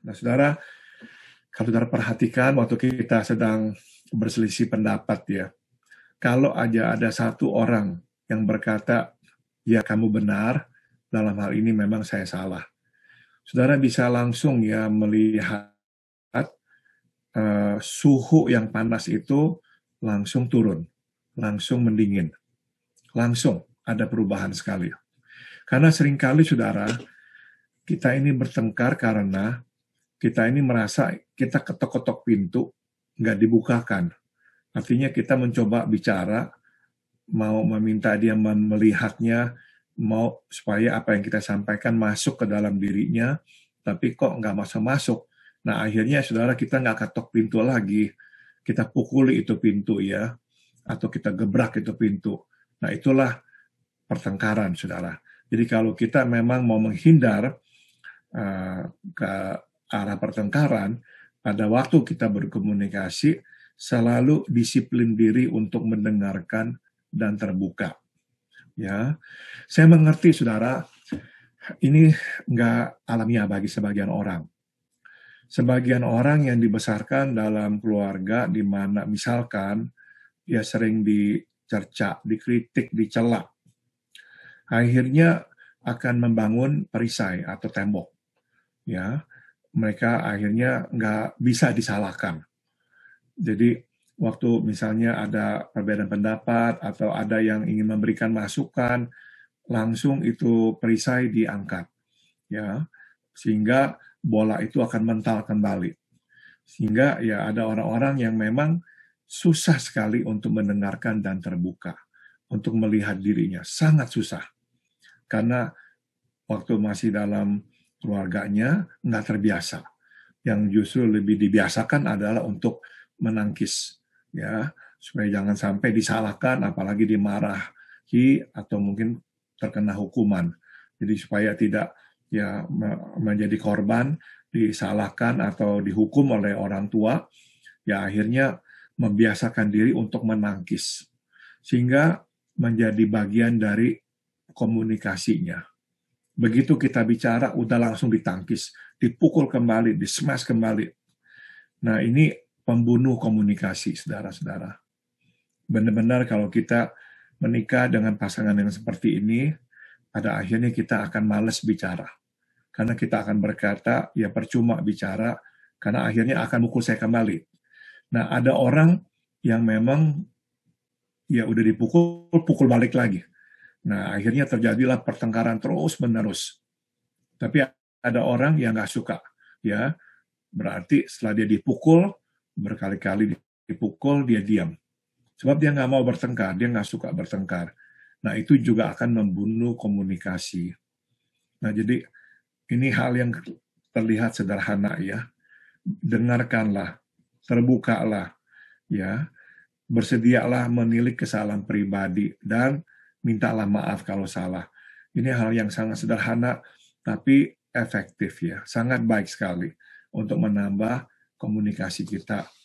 Nah, saudara, kalau saudara perhatikan waktu kita sedang berselisih pendapat ya, kalau aja ada satu orang yang berkata, ya kamu benar, dalam hal ini memang saya salah. Saudara bisa langsung ya melihat uh, suhu yang panas itu langsung turun, langsung mendingin, langsung ada perubahan sekali. Karena seringkali saudara, kita ini bertengkar karena kita ini merasa kita ketok-ketok pintu, nggak dibukakan. Artinya kita mencoba bicara, mau meminta dia melihatnya, mau supaya apa yang kita sampaikan masuk ke dalam dirinya, tapi kok nggak masuk-masuk. Nah akhirnya saudara kita nggak ketok pintu lagi, kita pukuli itu pintu ya, atau kita gebrak itu pintu. Nah itulah pertengkaran saudara. Jadi kalau kita memang mau menghindar uh, ke arah pertengkaran, pada waktu kita berkomunikasi, selalu disiplin diri untuk mendengarkan dan terbuka. Ya, saya mengerti, saudara, ini nggak alamiah bagi sebagian orang. Sebagian orang yang dibesarkan dalam keluarga di mana misalkan ya sering dicerca, dikritik, dicela. Akhirnya akan membangun perisai atau tembok. Ya, mereka akhirnya nggak bisa disalahkan. Jadi waktu misalnya ada perbedaan pendapat atau ada yang ingin memberikan masukan, langsung itu perisai diangkat, ya sehingga bola itu akan mental kembali. Sehingga ya ada orang-orang yang memang susah sekali untuk mendengarkan dan terbuka, untuk melihat dirinya sangat susah. Karena waktu masih dalam keluarganya nggak terbiasa. Yang justru lebih dibiasakan adalah untuk menangkis, ya supaya jangan sampai disalahkan, apalagi dimarahi atau mungkin terkena hukuman. Jadi supaya tidak ya menjadi korban disalahkan atau dihukum oleh orang tua, ya akhirnya membiasakan diri untuk menangkis sehingga menjadi bagian dari komunikasinya. Begitu kita bicara, udah langsung ditangkis, dipukul kembali, dismash kembali. Nah, ini pembunuh komunikasi, saudara-saudara. Benar-benar kalau kita menikah dengan pasangan yang seperti ini, pada akhirnya kita akan males bicara. Karena kita akan berkata, ya percuma bicara, karena akhirnya akan mukul saya kembali. Nah, ada orang yang memang ya udah dipukul, pukul balik lagi. Nah, akhirnya terjadilah pertengkaran terus-menerus. Tapi ada orang yang nggak suka, ya. Berarti setelah dia dipukul, berkali-kali dipukul, dia diam. Sebab dia nggak mau bertengkar, dia nggak suka bertengkar. Nah, itu juga akan membunuh komunikasi. Nah, jadi ini hal yang terlihat sederhana ya. Dengarkanlah, terbukalah, ya. Bersedialah menilik kesalahan pribadi dan mintalah maaf kalau salah. Ini hal yang sangat sederhana tapi efektif ya, sangat baik sekali untuk menambah komunikasi kita